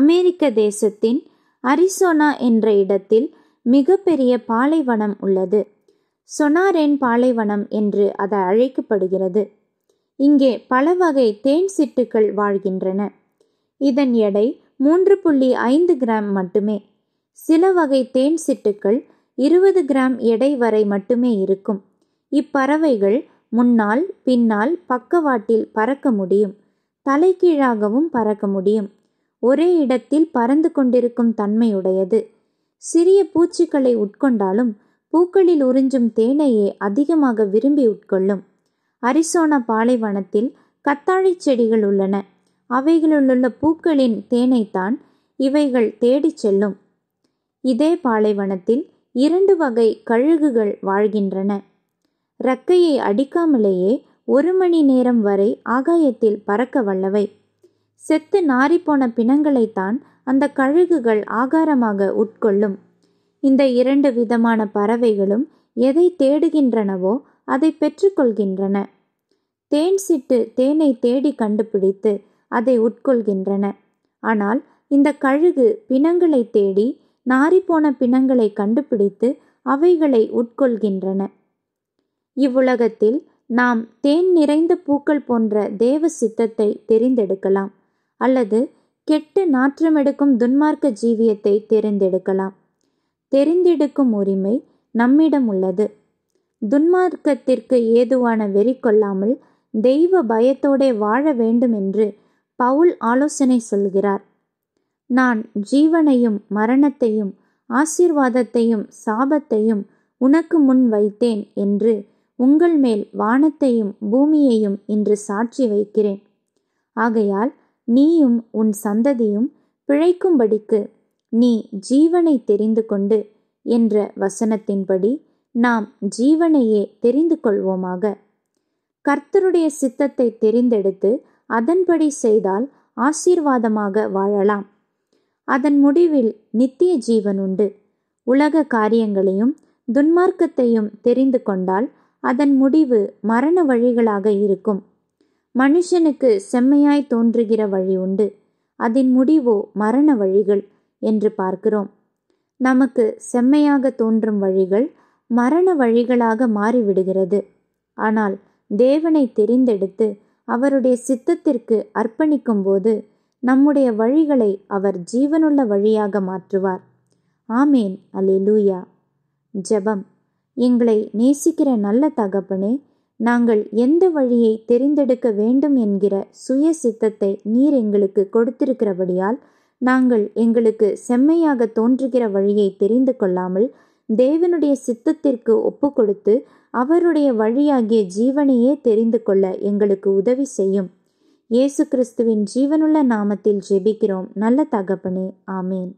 அமெரிக்க தேசத்தின் அரிசோனா என்ற இடத்தில் மிகப்பெரிய பாலைவனம் உள்ளது சொனாரென் பாலைவனம் என்று அது அழைக்கப்படுகிறது இங்கே பல வகை தேன் சிட்டுக்கள் வாழ்கின்றன இதன் எடை மூன்று புள்ளி ஐந்து கிராம் மட்டுமே சில வகை தேன் சிட்டுக்கள் இருபது கிராம் எடை வரை மட்டுமே இருக்கும் இப்பறவைகள் முன்னால் பின்னால் பக்கவாட்டில் பறக்க முடியும் தலைகீழாகவும் பறக்க முடியும் ஒரே இடத்தில் பறந்து கொண்டிருக்கும் தன்மையுடையது சிறிய பூச்சிகளை உட்கொண்டாலும் பூக்களில் உறிஞ்சும் தேனையே அதிகமாக விரும்பி உட்கொள்ளும் அரிசோனா பாலைவனத்தில் கத்தாழை செடிகள் உள்ளன அவைகளிலுள்ள பூக்களின் தேனைத்தான் இவைகள் தேடிச் செல்லும் இதே பாலைவனத்தில் இரண்டு வகை கழுகுகள் வாழ்கின்றன ரக்கையை அடிக்காமலேயே ஒரு மணி நேரம் வரை ஆகாயத்தில் பறக்க வல்லவை செத்து நாரிப்போன பிணங்களைத்தான் அந்த கழுகுகள் ஆகாரமாக உட்கொள்ளும் இந்த இரண்டு விதமான பறவைகளும் எதை தேடுகின்றனவோ அதை பெற்றுக்கொள்கின்றன தேன் சிட்டு தேனை தேடி கண்டுபிடித்து அதை உட்கொள்கின்றன ஆனால் இந்த கழுகு பிணங்களை தேடி நாரிப்போன பிணங்களை கண்டுபிடித்து அவைகளை உட்கொள்கின்றன இவ்வுலகத்தில் நாம் தேன் நிறைந்த பூக்கள் போன்ற தேவ சித்தத்தை தெரிந்தெடுக்கலாம் அல்லது கெட்டு நாற்றமெடுக்கும் துன்மார்க்க ஜீவியத்தை தெரிந்தெடுக்கலாம் தெரிந்தெடுக்கும் உரிமை நம்மிடம் உள்ளது துன்மார்க்கத்திற்கு ஏதுவான வெறி கொள்ளாமல் தெய்வ பயத்தோடே வாழ வேண்டும் என்று பவுல் ஆலோசனை சொல்கிறார் நான் ஜீவனையும் மரணத்தையும் ஆசீர்வாதத்தையும் சாபத்தையும் உனக்கு முன் வைத்தேன் என்று உங்கள் மேல் வானத்தையும் பூமியையும் இன்று சாட்சி வைக்கிறேன் ஆகையால் நீயும் உன் சந்ததியும் பிழைக்கும்படிக்கு நீ ஜீவனை தெரிந்து கொண்டு என்ற வசனத்தின்படி நாம் ஜீவனையே தெரிந்து கொள்வோமாக கர்த்தருடைய சித்தத்தை தெரிந்தெடுத்து அதன்படி செய்தால் ஆசீர்வாதமாக வாழலாம் அதன் முடிவில் நித்திய ஜீவன் உண்டு உலக காரியங்களையும் துன்மார்க்கத்தையும் தெரிந்து கொண்டால் அதன் முடிவு மரண வழிகளாக இருக்கும் மனுஷனுக்கு செம்மையாய் தோன்றுகிற வழி உண்டு அதன் முடிவோ மரண வழிகள் என்று பார்க்கிறோம் நமக்கு செம்மையாக தோன்றும் வழிகள் மரண வழிகளாக மாறிவிடுகிறது ஆனால் தேவனை தெரிந்தெடுத்து அவருடைய சித்தத்திற்கு அர்ப்பணிக்கும் போது நம்முடைய வழிகளை அவர் ஜீவனுள்ள வழியாக மாற்றுவார் ஆமேன் அலே லூயா ஜபம் எங்களை நேசிக்கிற நல்ல தகப்பனே நாங்கள் எந்த வழியை தெரிந்தெடுக்க வேண்டும் என்கிற சுய சித்தத்தை நீர் எங்களுக்கு கொடுத்திருக்கிறபடியால் நாங்கள் எங்களுக்கு செம்மையாக தோன்றுகிற வழியை தெரிந்து கொள்ளாமல் தேவனுடைய சித்தத்திற்கு ஒப்பு கொடுத்து அவருடைய வழியாகிய ஜீவனையே தெரிந்து கொள்ள எங்களுக்கு உதவி செய்யும் இயேசு கிறிஸ்துவின் ஜீவனுள்ள நாமத்தில் ஜெபிக்கிறோம் நல்ல தகப்பனே ஆமேன்